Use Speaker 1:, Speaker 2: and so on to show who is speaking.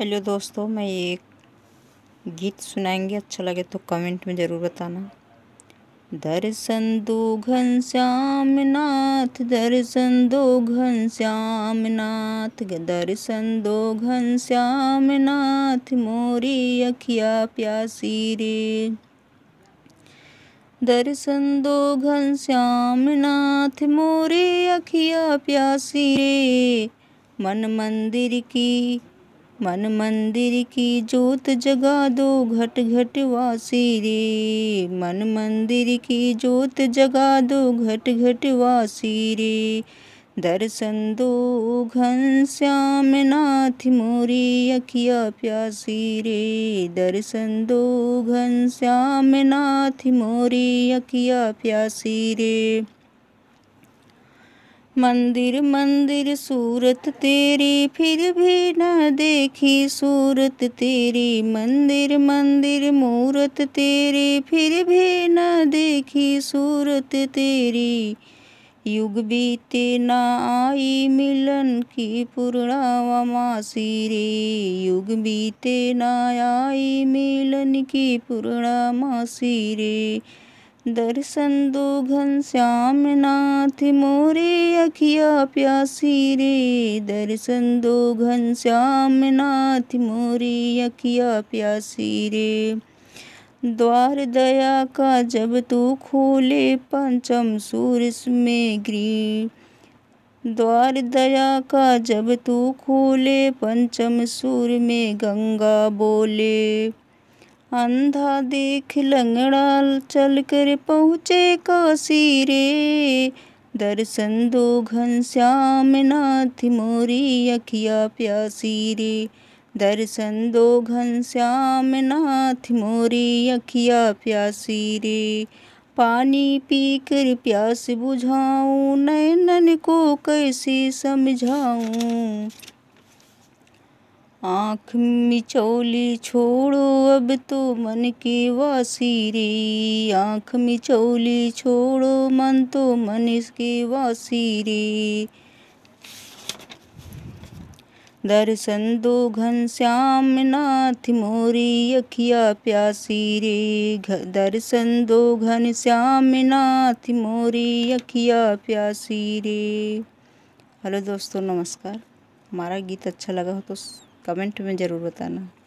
Speaker 1: hello दोस्तों मैं ये गीत सुनाएंगे अच्छा लगे तो कमेंट में ज़रूर बताना दर्शन दो घन श्याम नाथ दर्शन दो घन श्याम नाथ दर्शन दो घन श्याम नाथ मोरी अखिया प्यासी रे दर्शन दो घन श्याम नाथ मोरी अखिया प्यासी रे मन मंदिर की मन मंदिर की जोत जगा दो घट घट वासी रे मन मंदिर की जोत जगा दो घट घट वासी रे दर्शन दो घन श्याम नाथ मोरी अखिया प्यासी रे दर्शन दो घन श्याम नाथ मोरी अखिया प्यासी रे मंदिर मंदिर सूरत तेरी फिर भी न देखी सूरत तेरी मंदिर मंदिर मूरत तेरी फिर भी न देखी सूरत तेरी युग बीते न आई मिलन की पूर्णामासी रे युग बीते न आई मिलन की पूर्णामासी रे दर्शन दो घन श्याम नाथ मोरे अखिया प्यासी रे दर्शन दो घन श्याम नाथ मोरे अखिया प्यासी रे द्वार दया का जब तू खोले पंचम सूरस में गिरी द्वार दया का जब तू खोले पंचम सूर में गंगा बोले अंधा देख लंगड़ा चल कर पहुँचे काशी रे दर्शन दो घनश्याम नाथ मोरी अखिया प्यासी रे दर्शन दो घनश्याम नाथ मोरी अखिया प्यासी रे पानी पी कर प्यास बुझाऊँ नैनन को कैसे समझाऊँ आँख मिचौली छोड़ो अब तो मन के वासी रे आँख मिचौली छोड़ो मन तो मन इसके वासी रे दर्शन दो घन श्याम नाथ मोरी अखिया प्यासी रे दर्शन दो घन श्याम नाथ मोरी अखिया प्यासी रे हेलो दोस्तों नमस्कार हमारा गीत अच्छा लगा हो तो कमेंट में ज़रूर बताना